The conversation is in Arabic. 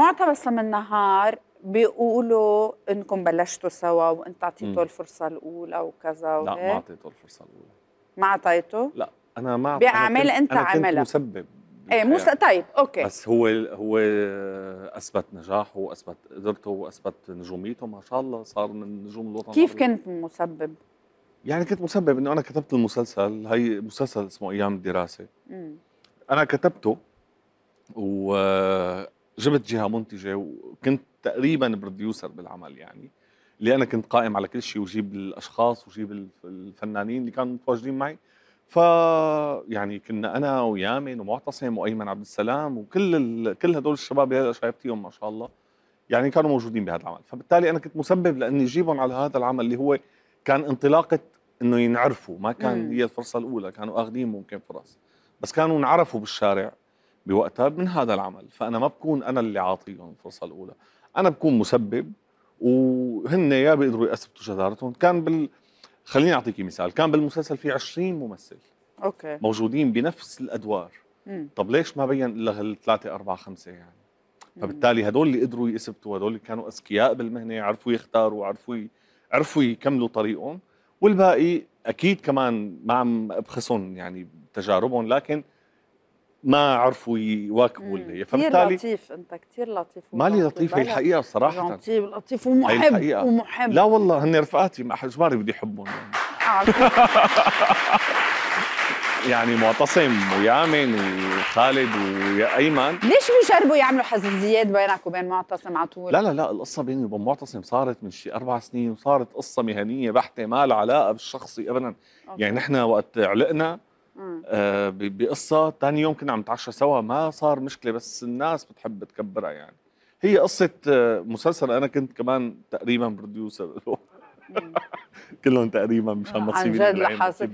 معتبس من النهار بيقولوا انكم بلشتوا سوا وانت اعطيته الفرصه الاولى وكذا وهيك لا ما اعطيته الفرصه الاولى ما اعطيته؟ لا انا ما اعطيته بعمل انت أنا عملها كنت مسبب ايه مو طيب اوكي بس هو هو اثبت نجاحه واثبت قدرته واثبت نجوميته ما شاء الله صار من نجوم الوطن كيف كنت مسبب؟ يعني كنت مسبب انه انا كتبت المسلسل هي مسلسل اسمه ايام الدراسه مم. انا كتبته و جبت جهه منتجه وكنت تقريبا بروديوسر بالعمل يعني اللي انا كنت قائم على كل شيء وجيب الاشخاص وجيب الفنانين اللي كانوا متواجدين معي ف يعني كنا انا ويامن ومعتصم وايمن عبد السلام وكل ال... كل هدول الشباب اللي هلا شايفتيهم ما شاء الله يعني كانوا موجودين بهذا العمل فبالتالي انا كنت مسبب لاني اجيبهم على هذا العمل اللي هو كان انطلاقه انه ينعرفوا ما كان هي الفرصه الاولى كانوا اخذين ممكن فرص بس كانوا انعرفوا بالشارع بوقتها من هذا العمل فانا ما بكون انا اللي عاطيهم الفرصه الاولى انا بكون مسبب وهن يا بيقدروا يثبتوا جدارتهم كان بال خليني أعطيك مثال كان بالمسلسل في 20 ممثل اوكي موجودين بنفس الادوار مم. طب ليش ما بين الا هالثلاثه اربعه خمسه يعني فبالتالي هدول اللي قدروا يثبتوا هدول اللي كانوا اذكياء بالمهنه عرفوا يختاروا عرفوا عرفوا يكملوا طريقهم والباقي اكيد كمان ما عم ابخسهم يعني تجاربهم لكن ما عرفوا يواكبوا اللي فبالتالي لطيف انت كثير لطيف مالي لطيف هي الحقيقه صراحه لطيف لطيف ومحب ومحب لا والله هن رفقاتي مع حجماري بدي احبهم يعني معتصم ويامن وخالد وايمن ليش بيجربوا يعملوا زياد بينك وبين معتصم على طول؟ لا لا لا القصه بيني وبين معتصم صارت من شي اربع سنين وصارت قصه مهنيه بحته ما لها علاقه بالشخصي ابدا يعني أوكي. يعني نحن وقت علقنا آه، بقصه ثاني يوم كنا عم نتعشى سوا ما صار مشكله بس الناس بتحب تكبرها يعني هي قصه آه، مسلسل انا كنت كمان تقريبا بروديوسر كلهم تقريبا مشان ما تصيب